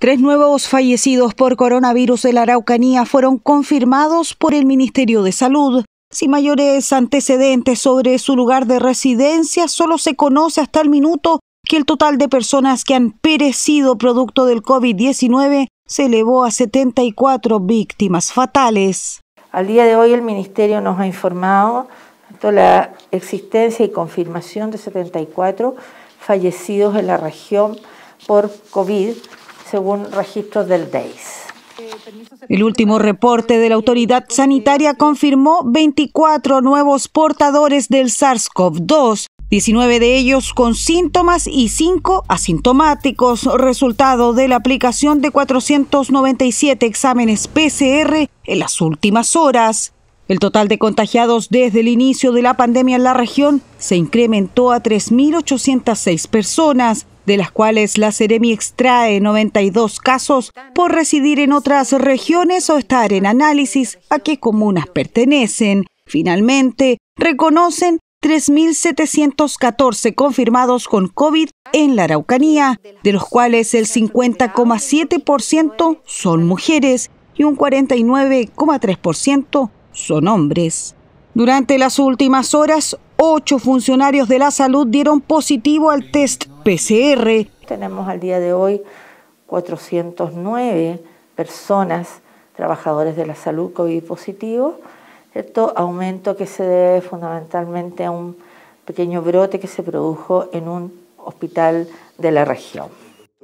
Tres nuevos fallecidos por coronavirus de la Araucanía fueron confirmados por el Ministerio de Salud. Sin mayores antecedentes sobre su lugar de residencia, solo se conoce hasta el minuto que el total de personas que han perecido producto del COVID-19 se elevó a 74 víctimas fatales. Al día de hoy el Ministerio nos ha informado de la existencia y confirmación de 74 fallecidos en la región por COVID según registros del DEIS. El último reporte de la autoridad sanitaria confirmó 24 nuevos portadores del SARS-CoV-2, 19 de ellos con síntomas y 5 asintomáticos, resultado de la aplicación de 497 exámenes PCR en las últimas horas. El total de contagiados desde el inicio de la pandemia en la región se incrementó a 3.806 personas, de las cuales la Ceremi extrae 92 casos por residir en otras regiones o estar en análisis a qué comunas pertenecen. Finalmente, reconocen 3.714 confirmados con COVID en la Araucanía, de los cuales el 50,7% son mujeres y un 49,3% son hombres. Durante las últimas horas, ocho funcionarios de la salud dieron positivo al test PCR. Tenemos al día de hoy 409 personas, trabajadores de la salud COVID positivo. Esto aumento que se debe fundamentalmente a un pequeño brote que se produjo en un hospital de la región.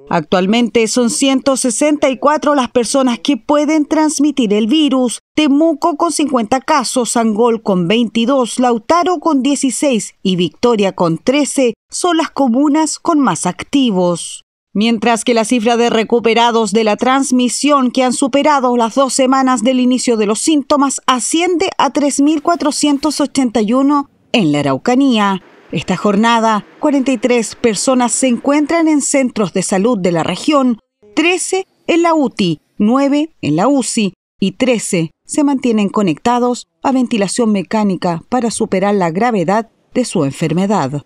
Actualmente son 164 las personas que pueden transmitir el virus, Temuco con 50 casos, Angol con 22, Lautaro con 16 y Victoria con 13 son las comunas con más activos. Mientras que la cifra de recuperados de la transmisión que han superado las dos semanas del inicio de los síntomas asciende a 3.481 en la Araucanía. Esta jornada, 43 personas se encuentran en centros de salud de la región, 13 en la UTI, 9 en la UCI y 13 se mantienen conectados a ventilación mecánica para superar la gravedad de su enfermedad.